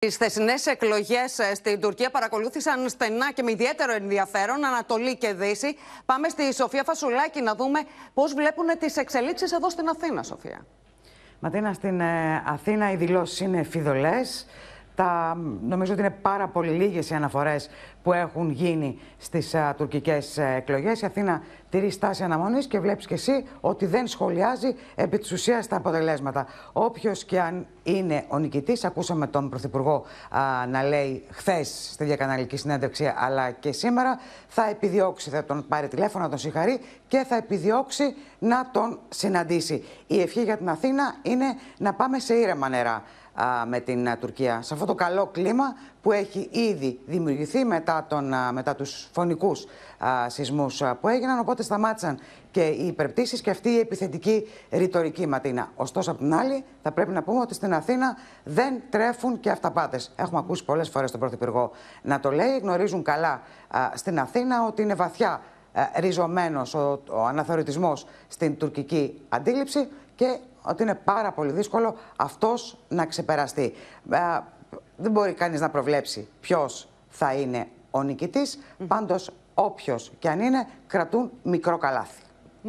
Οι θεσινές εκλογές ε, στην Τουρκία παρακολούθησαν στενά και με ιδιαίτερο ενδιαφέρον Ανατολή και Δύση. Πάμε στη Σοφία Φασουλάκη να δούμε πώς βλέπουν τις εξελίξεις εδώ στην Αθήνα, Σοφία. Ματίνα, στην ε, Αθήνα οι δηλώσεις είναι φιδωλές. Τα, νομίζω ότι είναι πάρα πολύ λίγες οι αναφορές που έχουν γίνει στις ε, τουρκικές εκλογές. Η Αθήνα τηρεί στάση αναμονής και βλέπεις και εσύ ότι δεν σχολιάζει επί της ουσίας τα αποτελέσματα. Όποιος και αν είναι ο νικητής. Ακούσαμε τον Πρωθυπουργό να λέει χθες στη διακαναλική συνέντευξη, αλλά και σήμερα. Θα επιδιώξει, θα τον πάρει τηλέφωνο, να τον συγχαρεί και θα επιδιώξει να τον συναντήσει. Η ευχή για την Αθήνα είναι να πάμε σε ήρεμα νερά με την Τουρκία. Σε αυτό το καλό κλίμα που έχει ήδη δημιουργηθεί μετά, τον, μετά τους φωνικούς σεισμούς που έγιναν, οπότε σταμάτησαν και οι υπερπτήσεις και αυτή η επιθετική ρητορική ματίνα. Ωστόσο, από την άλλη, θα πρέπει να πούμε ότι στην Αθήνα δεν τρέφουν και αυτάπάτε. Έχουμε ακούσει πολλές φορές τον Πρωθυπουργό να το λέει. Γνωρίζουν καλά στην Αθήνα ότι είναι βαθιά ριζωμένος ο, αναθεωρητισμός στην τουρκική αντίληψη και ότι είναι πάρα πολύ δύσκολο αυτός να ξεπεραστεί. δεν μπορεί κανείς να προβλέψει ποιος θα είναι ο νικητής, πάντως όποιος και αν είναι κρατούν μικρό καλάθι.